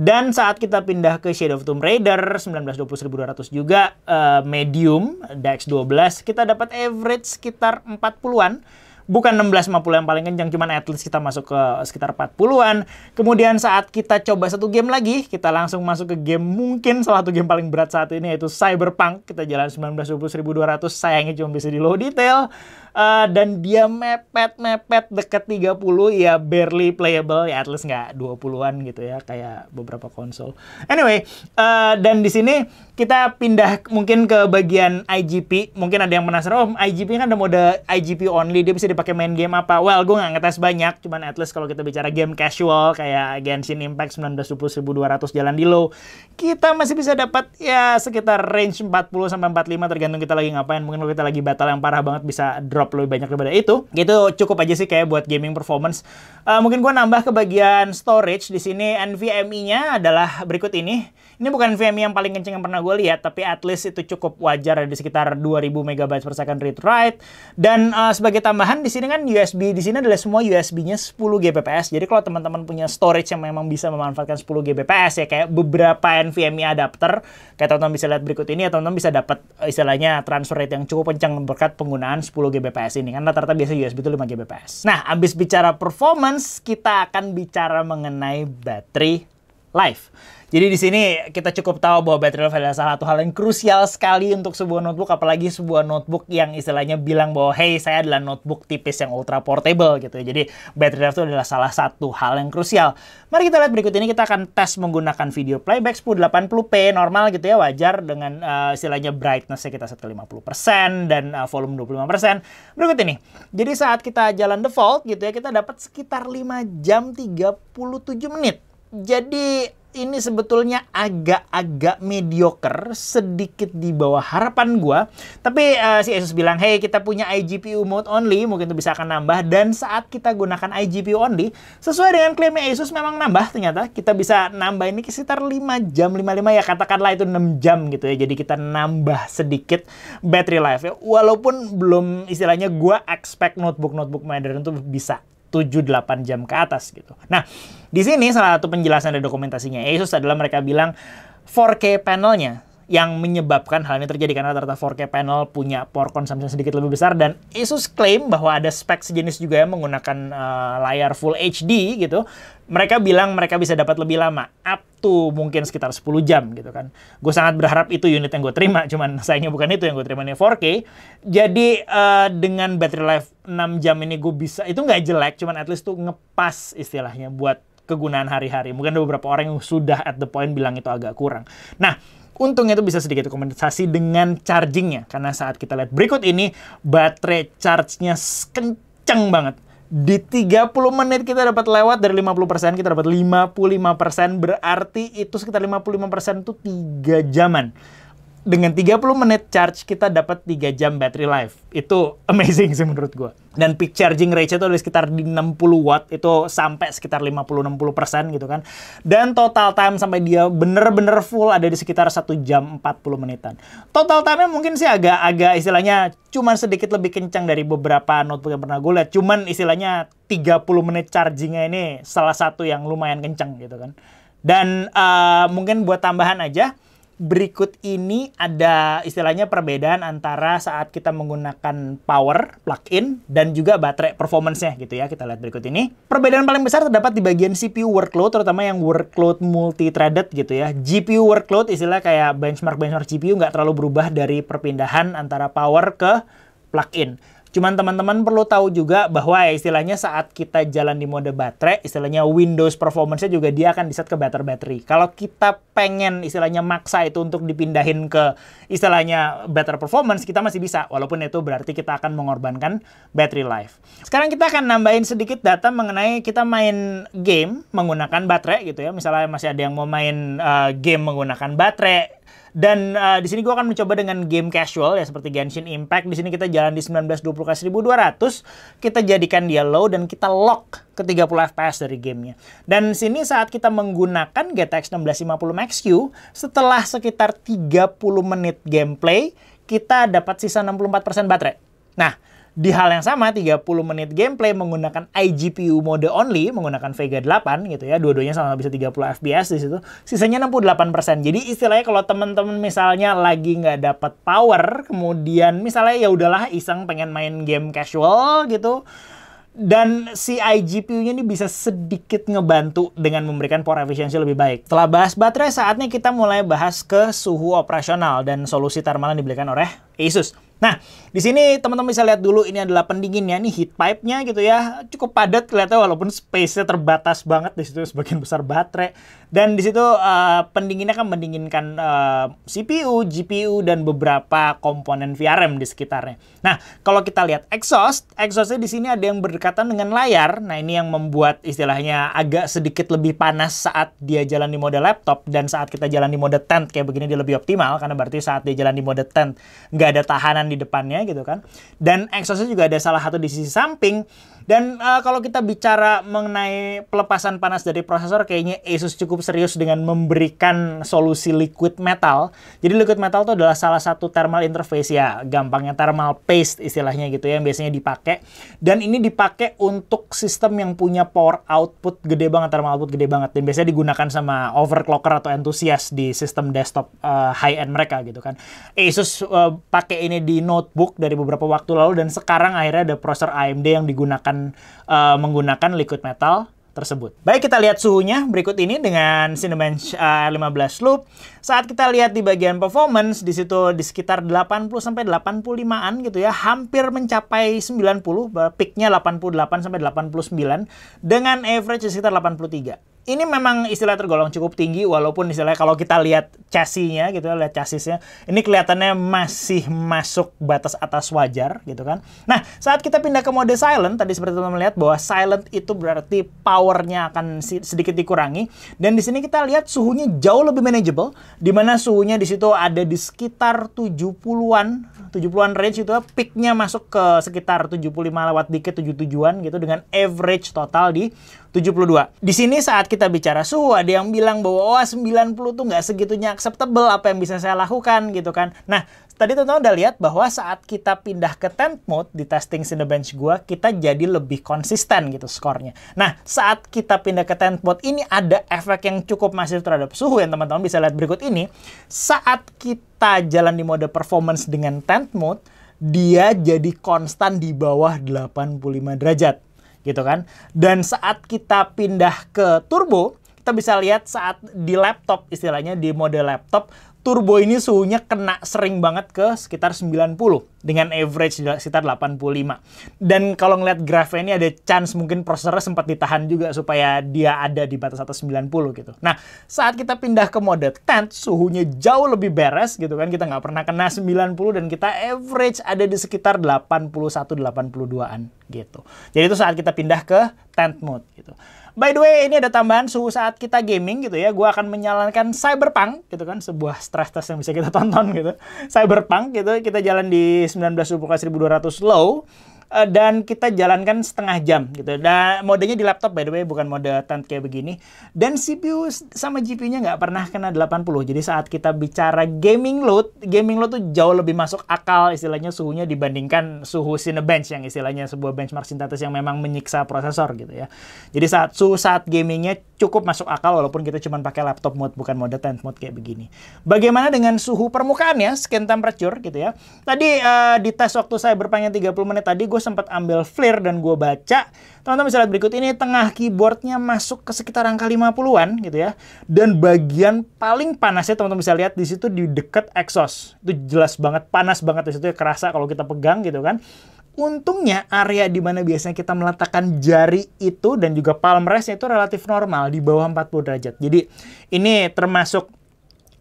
Dan saat kita pindah ke Shadow of Tomb Raider, 1920.200 juga uh, medium, DAX 12, kita dapat average average sekitar 40-an bukan 1650 yang paling kencang, cuman at least kita masuk ke sekitar 40-an. Kemudian saat kita coba satu game lagi, kita langsung masuk ke game mungkin salah satu game paling berat saat ini yaitu Cyberpunk. Kita jalan dua ratus. sayangnya cuma bisa di low detail. Uh, dan dia mepet-mepet deket 30, ya barely playable, ya at least nggak 20-an gitu ya, kayak beberapa konsol. Anyway, uh, dan di sini kita pindah mungkin ke bagian IGP. Mungkin ada yang penasaran, oh IGP kan ada mode IGP only, dia bisa dipakai main game apa? Well, gue nggak ngetes banyak, cuman at least kalau kita bicara game casual kayak Genshin Impact 1920 1200 jalan di low, kita masih bisa dapat ya sekitar range 40 sampai 45 tergantung kita lagi ngapain. Mungkin kalau kita lagi battle yang parah banget bisa drop lebih banyak daripada itu. Gitu cukup aja sih kayak buat gaming performance. Uh, mungkin gue nambah ke bagian storage di sini NVMe-nya adalah berikut ini. Ini bukan NVMe yang paling kenceng yang pernah gue gue lihat tapi at least itu cukup wajar ada ya, di sekitar 2000 MB per second read write dan uh, sebagai tambahan di sini kan USB di sini adalah semua USB-nya 10 Gbps jadi kalau teman-teman punya storage yang memang bisa memanfaatkan 10 Gbps ya kayak beberapa NVMe adapter kayak teman-teman bisa lihat berikut ini ya teman-teman bisa dapat eh, istilahnya transfer rate yang cukup kencang berkat penggunaan 10 Gbps ini kan rata-rata biasa USB itu 5 Gbps nah habis bicara performance kita akan bicara mengenai battery life jadi di sini kita cukup tahu bahwa battery life adalah salah satu hal yang krusial sekali untuk sebuah notebook, apalagi sebuah notebook yang istilahnya bilang bahwa hey saya adalah notebook tipis yang ultra portable gitu. Ya. Jadi battery life itu adalah salah satu hal yang krusial. Mari kita lihat berikut ini kita akan tes menggunakan video playback 1080p normal gitu ya wajar dengan uh, istilahnya brightnessnya kita set ke 50% dan uh, volume 25%. Berikut ini. Jadi saat kita jalan default gitu ya kita dapat sekitar 5 jam 37 menit. Jadi ini sebetulnya agak-agak mediocre, sedikit di bawah harapan gue. Tapi uh, si Asus bilang, "Hey, kita punya iGPU mode only, mungkin itu bisa akan nambah dan saat kita gunakan iGPU only, sesuai dengan klaimnya Asus memang nambah ternyata. Kita bisa nambah ini sekitar 5 jam, 55 ya katakanlah itu 6 jam gitu ya. Jadi kita nambah sedikit battery life ya. Walaupun belum istilahnya gue expect notebook-notebook modern itu bisa 7 8 jam ke atas gitu. Nah, di sini salah satu penjelasan dari dokumentasinya Asus adalah mereka bilang 4K panelnya yang menyebabkan hal ini terjadi karena rata 4K panel punya power consumption sedikit lebih besar dan Asus klaim bahwa ada spek sejenis juga yang menggunakan uh, layar full HD gitu. Mereka bilang mereka bisa dapat lebih lama, up to mungkin sekitar 10 jam gitu kan. Gue sangat berharap itu unit yang gue terima, cuman sayangnya bukan itu yang gue terima ini 4K. Jadi uh, dengan battery life 6 jam ini gue bisa, itu nggak jelek, cuman at least tuh ngepas istilahnya buat kegunaan hari-hari. Mungkin ada beberapa orang yang sudah at the point bilang itu agak kurang. Nah, untungnya itu bisa sedikit kompensasi dengan chargingnya. Karena saat kita lihat berikut ini, baterai charge-nya kenceng banget di 30 menit kita dapat lewat dari 50% kita dapat 55% berarti itu sekitar 55% itu 3 jaman dengan 30 menit charge kita dapat 3 jam battery life. Itu amazing sih menurut gua. Dan peak charging rate itu ada sekitar di 60 watt itu sampai sekitar 50-60% gitu kan. Dan total time sampai dia bener-bener full ada di sekitar 1 jam 40 menitan. Total time mungkin sih agak agak istilahnya cuman sedikit lebih kencang dari beberapa notebook yang pernah gue lihat. Cuman istilahnya 30 menit chargingnya ini salah satu yang lumayan kencang gitu kan. Dan uh, mungkin buat tambahan aja, berikut ini ada istilahnya perbedaan antara saat kita menggunakan power plug-in dan juga baterai performance-nya gitu ya. Kita lihat berikut ini. Perbedaan paling besar terdapat di bagian CPU workload, terutama yang workload multi-threaded gitu ya. GPU workload istilah kayak benchmark-benchmark GPU nggak terlalu berubah dari perpindahan antara power ke plug-in. Cuman teman-teman perlu tahu juga bahwa ya istilahnya saat kita jalan di mode baterai, istilahnya Windows performance-nya juga dia akan di-set ke better battery. Kalau kita pengen istilahnya maksa itu untuk dipindahin ke istilahnya better performance, kita masih bisa. Walaupun itu berarti kita akan mengorbankan battery life. Sekarang kita akan nambahin sedikit data mengenai kita main game menggunakan baterai gitu ya. Misalnya masih ada yang mau main uh, game menggunakan baterai, dan uh, di sini gue akan mencoba dengan game casual ya seperti Genshin Impact. Di sini kita jalan di 1920x1200, kita jadikan dia low dan kita lock ke 30 fps dari gamenya. Dan sini saat kita menggunakan GTX 1650 Max-Q, setelah sekitar 30 menit gameplay, kita dapat sisa 64% baterai. Nah, di hal yang sama 30 menit gameplay menggunakan iGPU mode only menggunakan Vega 8 gitu ya. Dua-duanya sama bisa 30 FPS di situ. Sisanya 68%. Jadi istilahnya kalau teman-teman misalnya lagi nggak dapat power, kemudian misalnya ya udahlah iseng pengen main game casual gitu dan si iGPU-nya ini bisa sedikit ngebantu dengan memberikan power efficiency lebih baik. Setelah bahas baterai, saatnya kita mulai bahas ke suhu operasional dan solusi thermal yang diberikan oleh Asus. Nah, di sini teman-teman bisa lihat dulu ini adalah pendinginnya, ini heat pipe-nya gitu ya. Cukup padat kelihatannya walaupun space-nya terbatas banget di situ sebagian besar baterai. Dan di situ uh, pendinginnya kan mendinginkan uh, eh, CPU, GPU dan beberapa komponen VRM di sekitarnya. Nah, kalau kita lihat exhaust, exhaust-nya di sini ada yang berdekatan dengan layar. Nah, ini yang membuat istilahnya agak sedikit lebih panas saat dia jalan di mode laptop dan saat kita jalan di mode tent kayak begini dia lebih optimal karena berarti saat dia jalan di mode tent nggak ada tahanan di depannya gitu kan. Dan eksosnya juga ada salah satu di sisi samping dan uh, kalau kita bicara mengenai pelepasan panas dari prosesor, kayaknya Asus cukup serius dengan memberikan solusi liquid metal. Jadi liquid metal itu adalah salah satu thermal interface ya, gampangnya thermal paste istilahnya gitu ya, yang biasanya dipakai. Dan ini dipakai untuk sistem yang punya power output gede banget, thermal output gede banget. Dan biasanya digunakan sama overclocker atau entusias di sistem desktop uh, high-end mereka gitu kan. Asus uh, pakai ini di notebook dari beberapa waktu lalu dan sekarang akhirnya ada prosesor AMD yang digunakan uh, menggunakan liquid metal tersebut. Baik, kita lihat suhunya berikut ini dengan Cinebench uh, 15 loop. Saat kita lihat di bagian performance, di situ di sekitar 80 sampai 85-an gitu ya, hampir mencapai 90, peaknya 88 sampai 89 dengan average di sekitar 83 ini memang istilah tergolong cukup tinggi walaupun istilahnya kalau kita lihat chassisnya gitu lihat chassisnya ini kelihatannya masih masuk batas atas wajar gitu kan. Nah, saat kita pindah ke mode silent tadi seperti teman-teman lihat bahwa silent itu berarti powernya akan sedikit dikurangi dan di sini kita lihat suhunya jauh lebih manageable di mana suhunya di situ ada di sekitar 70-an 70-an range itu peaknya masuk ke sekitar 75 lewat dikit 77-an gitu dengan average total di 72. Di sini saat kita bicara suhu ada yang bilang bahwa oh, 90 tuh nggak segitunya acceptable apa yang bisa saya lakukan gitu kan. Nah, tadi teman-teman udah lihat bahwa saat kita pindah ke tent mode di testing Cinebench gua, kita jadi lebih konsisten gitu skornya. Nah, saat kita pindah ke tent mode ini ada efek yang cukup masif terhadap suhu yang teman-teman bisa lihat berikut ini. Saat kita jalan di mode performance dengan tent mode, dia jadi konstan di bawah 85 derajat gitu kan. Dan saat kita pindah ke turbo, kita bisa lihat saat di laptop istilahnya di mode laptop turbo ini suhunya kena sering banget ke sekitar 90 dengan average sekitar 85. Dan kalau ngeliat grafnya ini ada chance mungkin prosesornya sempat ditahan juga supaya dia ada di batas atas 90 gitu. Nah, saat kita pindah ke mode tent, suhunya jauh lebih beres gitu kan. Kita nggak pernah kena 90 dan kita average ada di sekitar 81-82an gitu. Jadi itu saat kita pindah ke tent mode gitu. By the way, ini ada tambahan suhu saat kita gaming gitu ya. Gua akan menyalankan Cyberpunk gitu kan, sebuah stress test yang bisa kita tonton gitu. Cyberpunk gitu, kita jalan di 19.000 1200 low Eh, dan kita jalankan setengah jam gitu. Dan modenya di laptop by the way bukan mode tant kayak begini. Dan CPU sama GPU-nya nggak pernah kena 80. Jadi saat kita bicara gaming load, gaming load tuh jauh lebih masuk akal istilahnya suhunya dibandingkan suhu Cinebench yang istilahnya sebuah benchmark sintetis yang memang menyiksa prosesor gitu ya. Jadi saat suhu saat gamingnya cukup masuk akal walaupun kita cuma pakai laptop mode bukan mode tent mode kayak begini. Bagaimana dengan suhu permukaan ya, skin temperature gitu ya. Tadi uh, di tes waktu saya berpanjang 30 menit tadi gue gue sempat ambil flare dan gue baca. Teman-teman bisa lihat berikut ini tengah keyboardnya masuk ke sekitar angka 50-an gitu ya. Dan bagian paling panasnya teman-teman bisa lihat di situ di dekat exhaust. Itu jelas banget, panas banget di situ ya kerasa kalau kita pegang gitu kan. Untungnya area di mana biasanya kita meletakkan jari itu dan juga palm restnya itu relatif normal di bawah 40 derajat. Jadi ini termasuk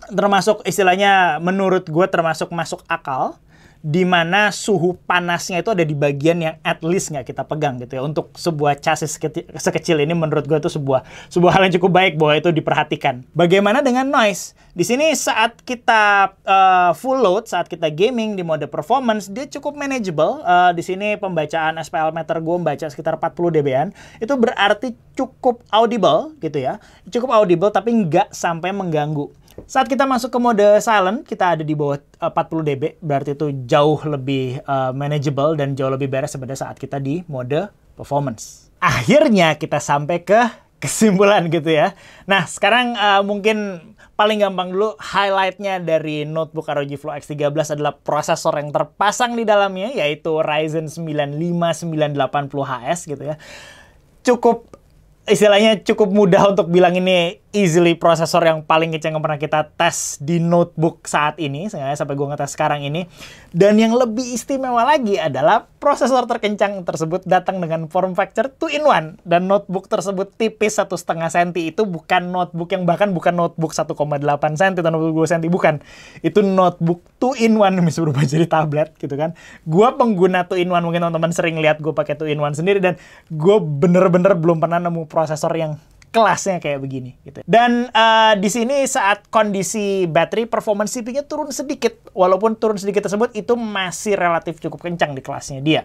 termasuk istilahnya menurut gue termasuk masuk akal di mana suhu panasnya itu ada di bagian yang at least nggak kita pegang gitu ya untuk sebuah chassis sekecil, ini menurut gue itu sebuah sebuah hal yang cukup baik bahwa itu diperhatikan bagaimana dengan noise di sini saat kita uh, full load saat kita gaming di mode performance dia cukup manageable uh, di sini pembacaan SPL meter gue membaca sekitar 40 dBn itu berarti cukup audible gitu ya cukup audible tapi nggak sampai mengganggu saat kita masuk ke mode silent, kita ada di bawah 40 eh, dB, berarti itu jauh lebih uh, manageable dan jauh lebih beres sebenarnya saat kita di mode performance. Akhirnya kita sampai ke kesimpulan gitu ya. Nah, sekarang uh, mungkin paling gampang dulu highlightnya dari notebook ROG Flow X13 adalah prosesor yang terpasang di dalamnya yaitu Ryzen 95980HS gitu ya. Cukup istilahnya cukup mudah untuk bilang ini easily prosesor yang paling kecil yang pernah kita tes di notebook saat ini, sengaja sampai gue ngetes sekarang ini. Dan yang lebih istimewa lagi adalah prosesor terkencang tersebut datang dengan form factor 2 in 1 dan notebook tersebut tipis satu setengah senti itu bukan notebook yang bahkan bukan notebook 1,8 senti atau notebook 2 senti bukan. Itu notebook 2 in 1 bisa berubah jadi tablet gitu kan. Gue pengguna 2 in 1 mungkin teman-teman sering lihat gue pakai 2 in 1 sendiri dan gue bener-bener belum pernah nemu prosesor yang kelasnya kayak begini gitu. Dan uh, di sini saat kondisi baterai performance CPU-nya turun sedikit, walaupun turun sedikit tersebut itu masih relatif cukup kencang di kelasnya dia.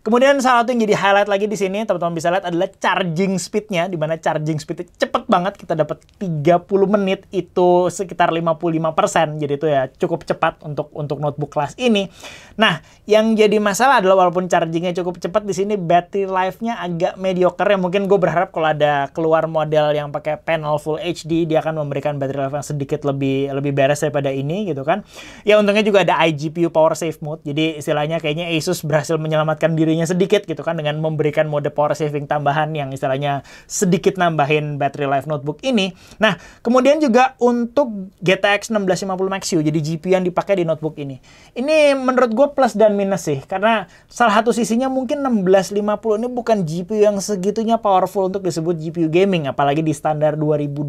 Kemudian salah satu yang jadi highlight lagi di sini teman-teman bisa lihat adalah charging speednya di mana charging speednya cepet banget kita dapat 30 menit itu sekitar 55% jadi itu ya cukup cepat untuk untuk notebook kelas ini. Nah, yang jadi masalah adalah walaupun chargingnya cukup cepat di sini battery life-nya agak mediocre ya mungkin gue berharap kalau ada keluar model yang pakai panel full HD dia akan memberikan battery life yang sedikit lebih lebih beres daripada ini gitu kan. Ya untungnya juga ada iGPU power save mode jadi istilahnya kayaknya Asus berhasil menyelamatkan diri dirinya sedikit gitu kan dengan memberikan mode power saving tambahan yang istilahnya sedikit nambahin battery life notebook ini. Nah, kemudian juga untuk GTX 1650 Max U, jadi GPU yang dipakai di notebook ini. Ini menurut gue plus dan minus sih, karena salah satu sisinya mungkin 1650 ini bukan GPU yang segitunya powerful untuk disebut GPU gaming, apalagi di standar 2020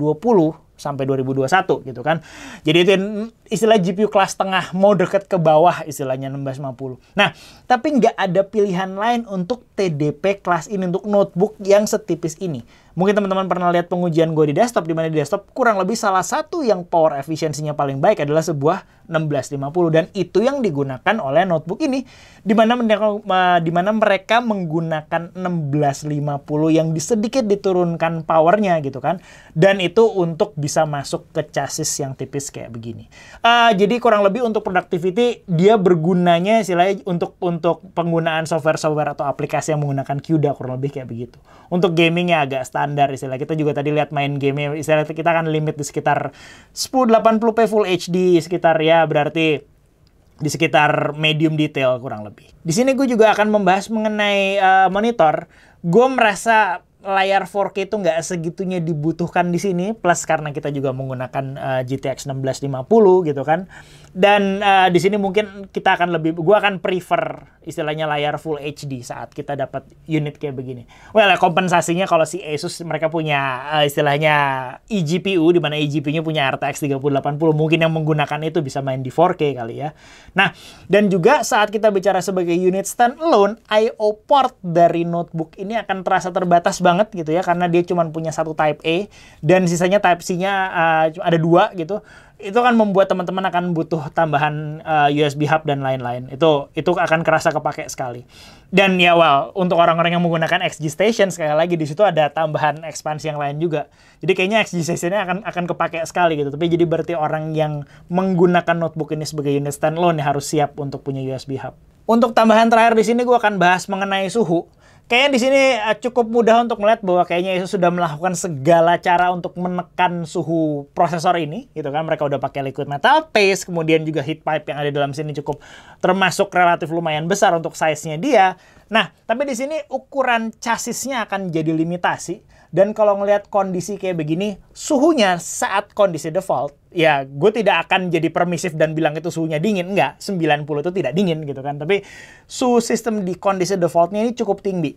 sampai 2021 gitu kan. Jadi itu istilah GPU kelas tengah mau deket ke bawah istilahnya 1650. Nah, tapi nggak ada pilihan lain untuk TDP kelas ini untuk notebook yang setipis ini. Mungkin teman-teman pernah lihat pengujian gue di desktop di mana di desktop kurang lebih salah satu yang power efisiensinya paling baik adalah sebuah 1650 dan itu yang digunakan oleh notebook ini di mana mereka menggunakan 1650 yang sedikit diturunkan powernya gitu kan dan itu untuk bisa masuk ke chassis yang tipis kayak begini. Uh, jadi kurang lebih untuk productivity dia bergunanya istilahnya untuk untuk penggunaan software-software atau aplikasi yang menggunakan CUDA kurang lebih kayak begitu. Untuk gamingnya agak standar istilah kita juga tadi lihat main game istilah kita akan limit di sekitar 1080p full HD sekitar ya berarti di sekitar medium detail kurang lebih. Di sini gue juga akan membahas mengenai uh, monitor. Gue merasa layar 4K itu nggak segitunya dibutuhkan di sini plus karena kita juga menggunakan uh, GTX 1650 gitu kan dan uh, di sini mungkin kita akan lebih, gua akan prefer istilahnya layar Full HD saat kita dapat unit kayak begini. Well, ya, kompensasinya kalau si Asus mereka punya uh, istilahnya eGPU, di mana eGPU-nya punya RTX 3080, mungkin yang menggunakan itu bisa main di 4K kali ya. Nah, dan juga saat kita bicara sebagai unit stand I/O port dari notebook ini akan terasa terbatas banget gitu ya, karena dia cuma punya satu Type A dan sisanya Type C-nya uh, ada dua gitu itu kan membuat teman-teman akan butuh tambahan uh, eh, USB hub dan lain-lain. Itu itu akan kerasa kepake sekali. Dan ya well, untuk orang-orang yang menggunakan XG Station sekali lagi di situ ada tambahan ekspansi yang lain juga. Jadi kayaknya XG Stationnya akan akan kepake sekali gitu. Tapi jadi berarti orang yang menggunakan notebook ini sebagai unit standalone harus siap untuk punya USB hub. Untuk tambahan terakhir di sini gue akan bahas mengenai suhu Kayaknya di sini eh, cukup mudah untuk melihat bahwa kayaknya Asus sudah melakukan segala cara untuk menekan suhu prosesor ini, gitu kan. Mereka udah pakai liquid metal paste, kemudian juga heat pipe yang ada di dalam sini cukup termasuk relatif lumayan besar untuk size-nya dia. Nah, tapi di sini ukuran chassis-nya akan jadi limitasi. Dan kalau ngelihat kondisi kayak begini, suhunya saat kondisi default, ya gue tidak akan jadi permisif dan bilang itu suhunya dingin. Enggak, 90 itu tidak dingin gitu kan. Tapi suhu sistem di kondisi defaultnya ini cukup tinggi.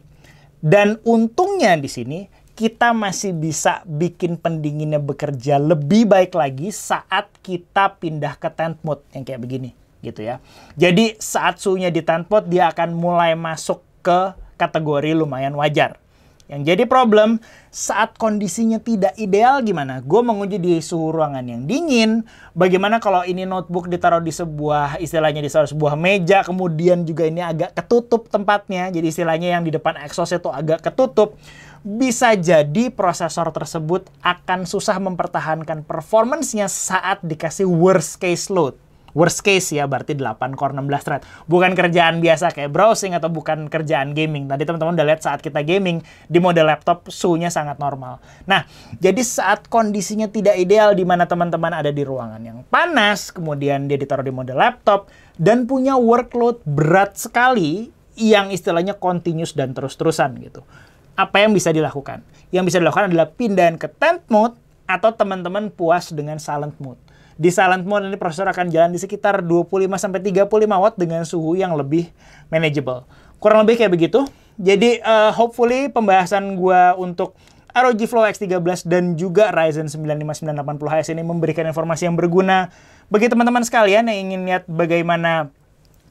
Dan untungnya di sini, kita masih bisa bikin pendinginnya bekerja lebih baik lagi saat kita pindah ke tent mode yang kayak begini gitu ya. Jadi saat suhunya di tent mode dia akan mulai masuk ke kategori lumayan wajar yang jadi problem saat kondisinya tidak ideal gimana? Gue menguji di suhu ruangan yang dingin. Bagaimana kalau ini notebook ditaruh di sebuah istilahnya di sebuah meja, kemudian juga ini agak ketutup tempatnya. Jadi istilahnya yang di depan exhaust itu agak ketutup. Bisa jadi prosesor tersebut akan susah mempertahankan performancenya saat dikasih worst case load worst case ya berarti 8 core 16 thread. Bukan kerjaan biasa kayak browsing atau bukan kerjaan gaming. Tadi teman-teman udah lihat saat kita gaming di mode laptop suhunya sangat normal. Nah, jadi saat kondisinya tidak ideal di mana teman-teman ada di ruangan yang panas, kemudian dia ditaruh di mode laptop dan punya workload berat sekali yang istilahnya continuous dan terus-terusan gitu. Apa yang bisa dilakukan? Yang bisa dilakukan adalah pindahan ke tent mode atau teman-teman puas dengan silent mode. Di silent mode ini prosesor akan jalan di sekitar 25 sampai 35 watt dengan suhu yang lebih manageable. Kurang lebih kayak begitu. Jadi uh, hopefully pembahasan gua untuk ROG Flow X13 dan juga Ryzen 95980HS ini memberikan informasi yang berguna bagi teman-teman sekalian yang ingin lihat bagaimana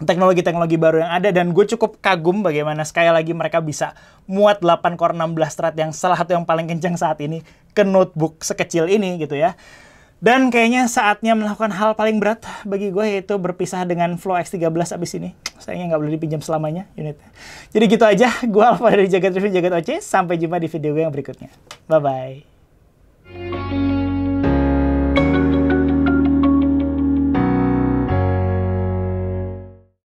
teknologi-teknologi baru yang ada dan gue cukup kagum bagaimana sekali lagi mereka bisa muat 8 core 16 thread yang salah satu yang paling kencang saat ini ke notebook sekecil ini gitu ya. Dan kayaknya saatnya melakukan hal paling berat bagi gue yaitu berpisah dengan Flow X13 abis ini. Sayangnya nggak boleh dipinjam selamanya unitnya. Jadi gitu aja, gue Alfa dari Jagat Review Jagat Oce. Sampai jumpa di video gue yang berikutnya. Bye-bye.